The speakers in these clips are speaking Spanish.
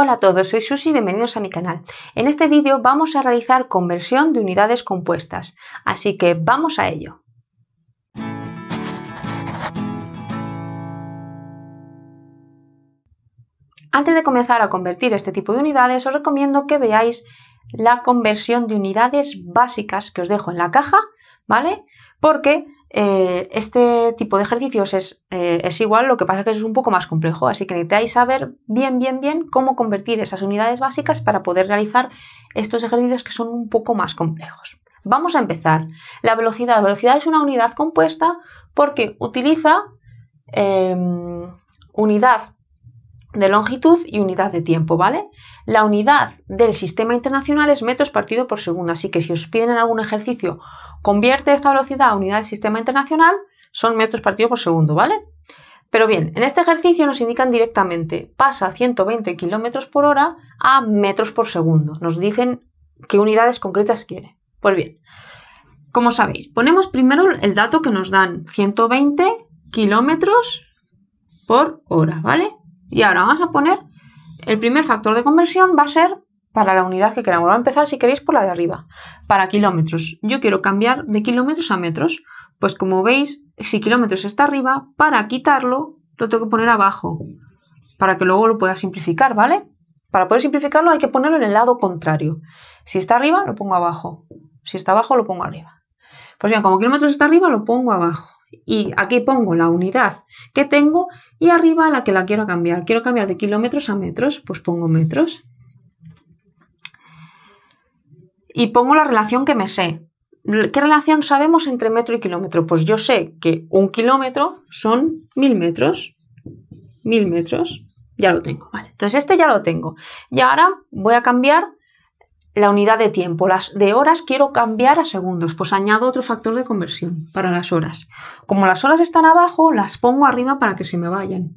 Hola a todos, soy Susi y bienvenidos a mi canal. En este vídeo vamos a realizar conversión de unidades compuestas, así que vamos a ello. Antes de comenzar a convertir este tipo de unidades, os recomiendo que veáis la conversión de unidades básicas que os dejo en la caja, ¿vale? Porque eh, este tipo de ejercicios eh, es, igual, lo que pasa es que es un poco más complejo, así que necesitáis saber bien, bien, bien cómo convertir esas unidades básicas para poder realizar estos ejercicios que son un poco más complejos. Vamos a empezar. La velocidad. velocidad es una unidad compuesta porque utiliza em, unidad de longitud y unidad de tiempo, ¿vale? La unidad del sistema internacional es metros partido por segundo, así que si os piden en algún ejercicio, convierte esta velocidad a unidad del sistema internacional, son metros partido por segundo, ¿vale? Pero bien, en este ejercicio nos indican directamente, pasa 120 kilómetros por hora a metros por segundo. Nos dicen qué unidades concretas quiere. Pues bien, como sabéis, ponemos primero el dato que nos dan, 120 kilómetros por hora, ¿vale? Y ahora vamos a poner el primer factor de conversión va a ser para la unidad que queramos. Vamos a empezar, si queréis, por la de arriba, para kilómetros. Yo quiero cambiar de kilómetros a metros. Pues como veis, si kilómetros está arriba, para quitarlo lo tengo que poner abajo, para que luego lo pueda simplificar, ¿vale? Para poder simplificarlo hay que ponerlo en el lado contrario. Si está arriba, lo pongo abajo. Si está abajo, lo pongo arriba. Pues bien, como kilómetros está arriba, lo pongo abajo y aquí pongo la unidad que tengo y arriba la que la quiero cambiar. Quiero cambiar de kilómetros a metros, pues pongo metros. Y pongo la relación que me sé. ¿Qué relación sabemos entre metro y kilómetro? Pues yo sé que un kilómetro son mil metros. Mil metros. Ya lo tengo, vale. Entonces este ya lo tengo. Y ahora voy a cambiar la unidad de tiempo, las de horas quiero cambiar a segundos, pues añado otro factor de conversión para las horas. Como las horas están abajo, las pongo arriba para que se me vayan.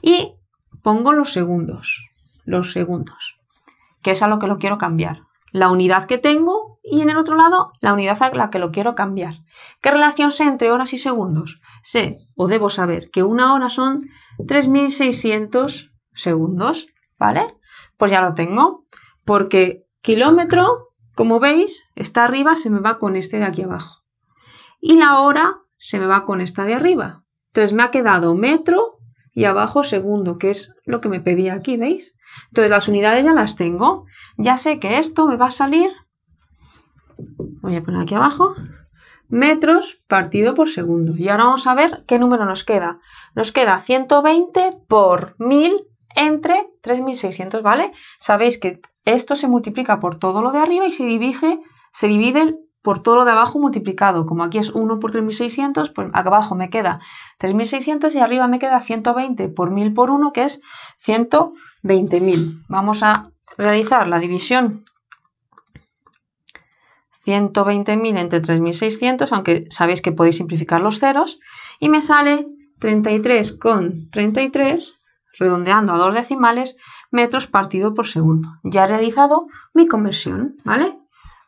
Y pongo los segundos, los segundos, que es a lo que lo quiero cambiar. La unidad que tengo y en el otro lado la unidad a la que lo quiero cambiar. ¿Qué relación sé entre horas y segundos? Sé o debo saber que una hora son 3600 segundos, ¿vale? Pues ya lo tengo, porque kilómetro, como veis, está arriba, se me va con este de aquí abajo. Y la hora se me va con esta de arriba. Entonces me ha quedado metro y abajo segundo, que es lo que me pedía aquí, ¿veis? Entonces las unidades ya las tengo. Ya sé que esto me va a salir, voy a poner aquí abajo, metros partido por segundo. Y ahora vamos a ver qué número nos queda. Nos queda 120 por 1000 entre 3600, ¿vale? Sabéis que esto se multiplica por todo lo de arriba y se divide, se divide por todo lo de abajo multiplicado. Como aquí es 1 por 3600, pues abajo me queda 3600 y arriba me queda 120 por 1000 por 1, que es 120.000. Vamos a realizar la división 120.000 entre 3.600, aunque sabéis que podéis simplificar los ceros, y me sale 33,33 33 redondeando a dos decimales, metros partido por segundo. Ya he realizado mi conversión, ¿vale?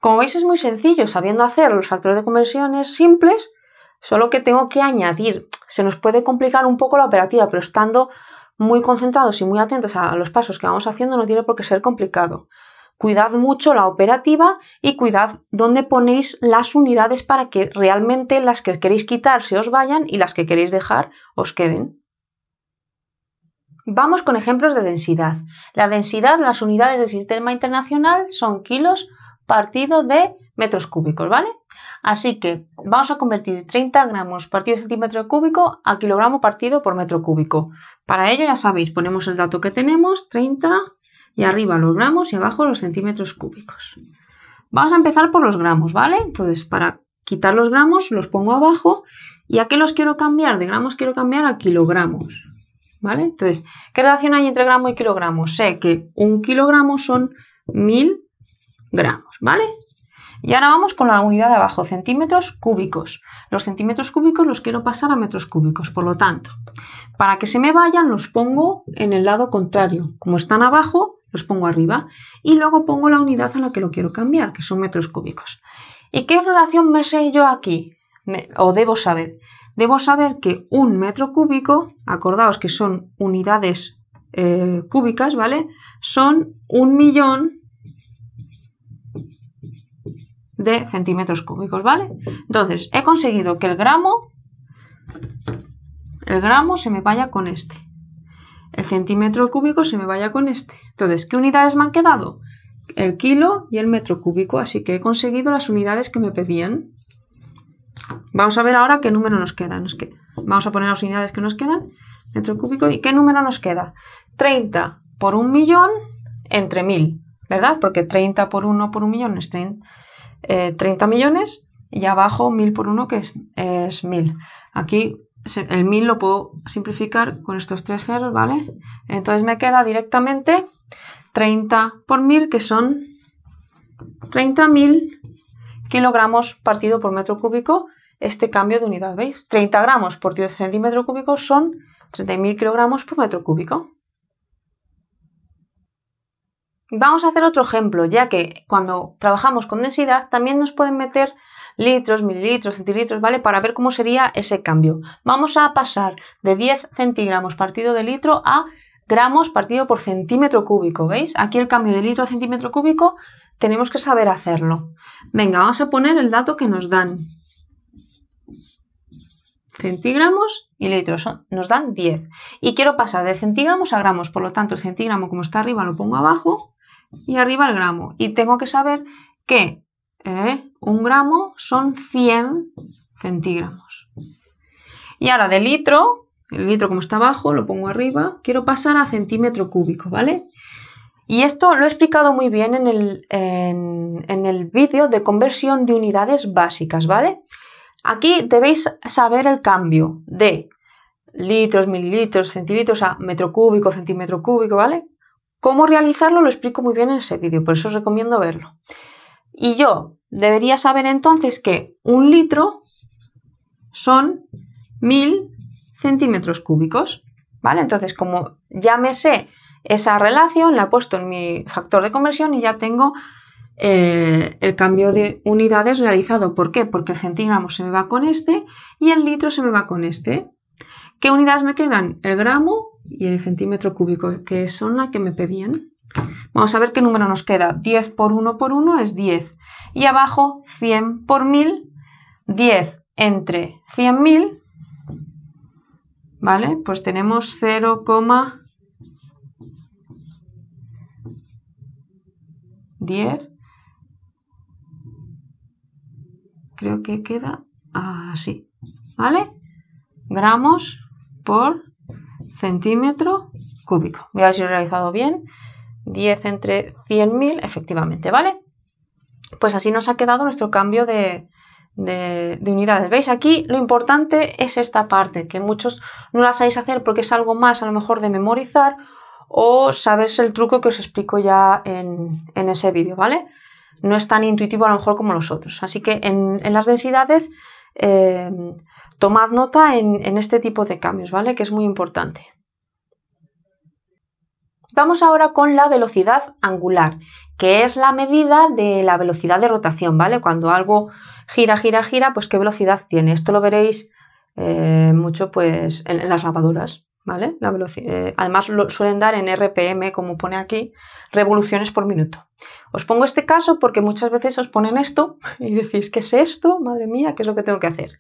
Como veis es muy sencillo, sabiendo hacer los factores de conversiones simples, solo que tengo que añadir. Se nos puede complicar un poco la operativa, pero estando muy concentrados y muy atentos a los pasos que vamos haciendo no tiene por qué ser complicado. Cuidad mucho la operativa y cuidad dónde ponéis las unidades para que realmente las que queréis quitar se os vayan y las que queréis dejar os queden. Vamos con ejemplos de densidad. La densidad, las unidades del sistema internacional son kilos partido de metros cúbicos, ¿vale? Así que vamos a convertir 30 gramos partido de centímetro cúbico a kilogramo partido por metro cúbico. Para ello, ya sabéis, ponemos el dato que tenemos, 30, y arriba los gramos y abajo los centímetros cúbicos. Vamos a empezar por los gramos, ¿vale? Entonces, para quitar los gramos, los pongo abajo. ¿Y a qué los quiero cambiar? De gramos quiero cambiar a kilogramos. ¿vale? Entonces, ¿qué relación hay entre gramo y kilogramo? Sé que un kilogramo son mil gramos, ¿vale? Y ahora vamos con la unidad de abajo, centímetros cúbicos. Los centímetros cúbicos los quiero pasar a metros cúbicos, por lo tanto, para que se me vayan los pongo en el lado contrario. Como están abajo, los pongo arriba y luego pongo la unidad a la que lo quiero cambiar, que son metros cúbicos. ¿Y qué relación me sé yo aquí? o debo saber debo saber que un metro cúbico, acordaos que son unidades eh, cúbicas, ¿vale? Son un millón de centímetros cúbicos, ¿vale? Entonces, he conseguido que el gramo, el gramo se me vaya con este. El centímetro cúbico se me vaya con este. Entonces, ¿qué unidades me han quedado? El kilo y el metro cúbico, así que he conseguido las unidades que me pedían. Vamos a ver ahora qué número nos queda. Vamos a poner las unidades que nos quedan, metro cúbico, y qué número nos queda. 30 por 1 millón entre 1000, ¿verdad? Porque 30 por 1 por 1 millón es 30, eh, millones y abajo 1000 por 1 que es, es 1000. Aquí el 1000 lo puedo simplificar con estos tres ceros, ¿vale? Entonces me queda directamente 30 por 1000 que son 30.000 kilogramos partido por metro cúbico este cambio de unidad, ¿veis? 30 gramos por 10 centímetros cúbicos son 30.000 kilogramos por metro cúbico. Vamos a hacer otro ejemplo, ya que cuando trabajamos con densidad también nos pueden meter litros, mililitros, centilitros, ¿vale? Para ver cómo sería ese cambio. Vamos a pasar de 10 centígramos partido de litro a gramos partido por centímetro cúbico, ¿veis? Aquí el cambio de litro a centímetro cúbico tenemos que saber hacerlo. Venga, vamos a poner el dato que nos dan centígramos y litros, nos dan 10. Y quiero pasar de centígramos a gramos, por lo tanto el centígramo como está arriba lo pongo abajo y arriba el gramo. Y tengo que saber que eh, un gramo son 100 centígramos. Y ahora de litro, el litro como está abajo, lo pongo arriba, quiero pasar a centímetro cúbico, ¿vale? Y esto lo he explicado muy bien en el, en el vídeo de conversión de unidades básicas, ¿vale? Aquí debéis saber el cambio de litros, mililitros, centilitros a metro cúbico, centímetro cúbico, ¿vale? Cómo realizarlo lo explico muy bien en ese vídeo, por eso os recomiendo verlo. Y yo debería saber entonces que un litro son mil centímetros cúbicos, ¿vale? Entonces, como ya me sé esa relación, la he puesto en mi factor de conversión y ya tengo eh, el cambio de unidades realizado. ¿Por qué? Porque el centígramo se me va con este y el litro se me va con este. ¿Qué unidades me quedan? El gramo y el centímetro cúbico, que son las que me pedían. Vamos a ver qué número nos queda. 10 por 1 por 1 es 10. Y abajo 100 por 1000, 10 entre 100.000 ¿vale? Pues tenemos 0,10 creo que queda así, ¿vale? Gramos por centímetro cúbico. Voy a ver si lo he realizado bien. 10 entre 100.000, efectivamente, ¿vale? Pues así nos ha quedado nuestro cambio de, unidades. ¿Veis? Aquí lo importante es esta parte, que muchos no la sabéis hacer porque es algo más a lo mejor de memorizar o saberse el truco que os explico ya en, en ese vídeo, ¿vale? no es tan intuitivo a lo mejor como los otros. Así que en, las densidades, eh, tomad nota en, este tipo de cambios, ¿vale? Que es muy importante. Vamos ahora con la velocidad angular, que es la medida de la velocidad de rotación, ¿vale? Cuando algo gira, gira, gira, pues qué velocidad tiene. Esto lo veréis eh, mucho pues en, las lavadoras, ¿vale? La velocidad. Eh, además lo suelen dar en RPM, como pone aquí, revoluciones por minuto. Os pongo este caso porque muchas veces os ponen esto y decís, ¿qué es esto? Madre mía, ¿qué es lo que tengo que hacer?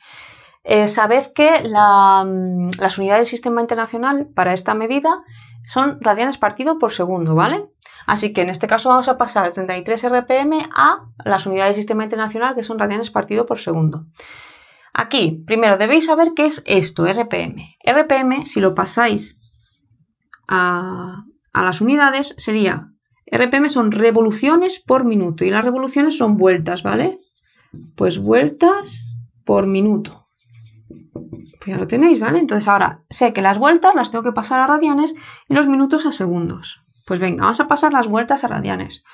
Eh, sabed que mm, las unidades del sistema internacional para esta medida son radianes partido por segundo, ¿vale? Así que en este caso vamos a pasar 33 RPM a las unidades del sistema internacional que son radianes partido por segundo. Aquí, primero debéis saber qué es esto, RPM. RPM, si lo pasáis a las unidades, sería RPM son revoluciones por minuto y las revoluciones son vueltas, ¿vale? Pues vueltas por minuto. Pues ya lo tenéis, ¿vale? Entonces ahora sé que las vueltas las tengo que pasar a radianes y los minutos a segundos. Pues venga, vamos a pasar las vueltas a radianes.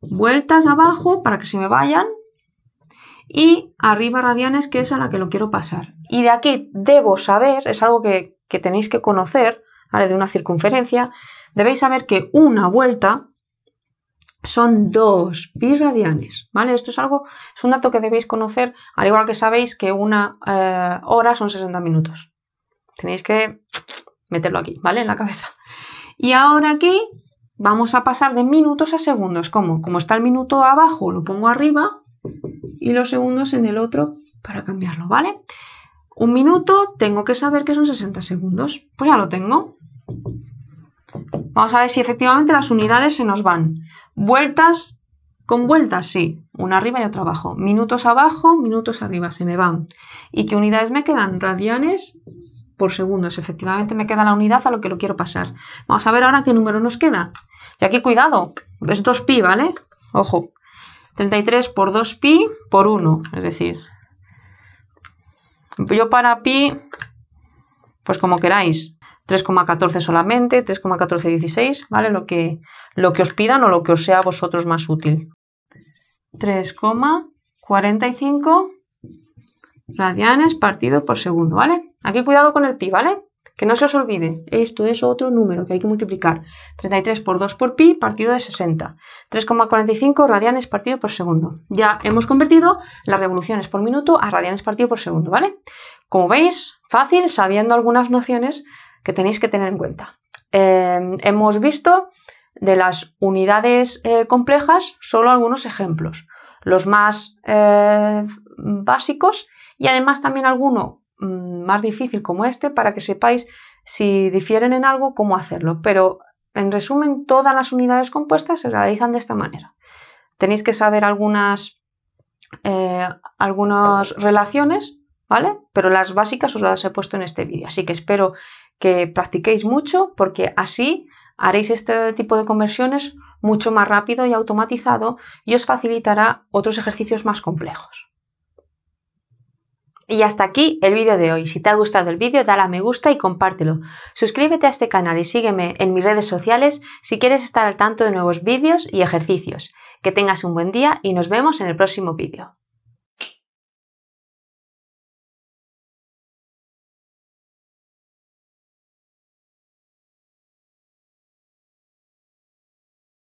Vueltas abajo para que se me vayan y arriba radianes que es a la que lo quiero pasar. Y de aquí debo saber, es algo que, tenéis que conocer, ¿vale? De una circunferencia, debéis saber que una vuelta son dos pi ¿vale? Esto es algo, es un dato que debéis conocer, al igual que sabéis que una eh, hora son 60 minutos. Tenéis que meterlo aquí, ¿vale? En la cabeza. Y ahora aquí vamos a pasar de minutos a segundos. ¿Cómo? Como está el minuto abajo, lo pongo arriba y los segundos en el otro para cambiarlo, ¿vale? Un minuto, tengo que saber que son 60 segundos. Pues ya lo tengo. Vamos a ver si efectivamente las unidades se nos van. Vueltas con vueltas, sí, una arriba y otra abajo. Minutos abajo, minutos arriba, se me van. ¿Y qué unidades me quedan? Radianes por segundos. Efectivamente me queda la unidad a lo que lo quiero pasar. Vamos a ver ahora qué número nos queda. Y aquí cuidado, es 2pi, ¿vale? Ojo, 33 por 2pi por 1, es decir, yo para pi, pues como queráis, 3,14 solamente, 3,1416, ¿vale? Lo que, lo que os pidan o lo que os sea a vosotros más útil. 3,45 radianes partido por segundo, ¿vale? Aquí cuidado con el pi, ¿vale? Que no se os olvide, esto es otro número que hay que multiplicar. 33 por 2 por pi partido de 60. 3,45 radianes partido por segundo. Ya hemos convertido las revoluciones por minuto a radianes partido por segundo, ¿vale? Como veis, fácil, sabiendo algunas nociones que tenéis que tener en cuenta. Em, hemos visto de las unidades eh, complejas solo algunos ejemplos, los más eh, básicos y además también alguno mm, más difícil como este para que sepáis si difieren en algo cómo hacerlo. Pero en resumen, todas las unidades compuestas se realizan de esta manera. Tenéis que saber algunas, eh, algunas relaciones ¿vale? Pero las básicas os las he puesto en este vídeo, así que espero que practiquéis mucho porque así haréis este tipo de conversiones mucho más rápido y automatizado y os facilitará otros ejercicios más complejos. Y hasta aquí el vídeo de hoy. Si te ha gustado el vídeo, dale a me gusta y compártelo. Suscríbete a este canal y sígueme en mis redes sociales si quieres estar al tanto de nuevos vídeos y ejercicios. Que tengas un buen día y nos vemos en el próximo vídeo.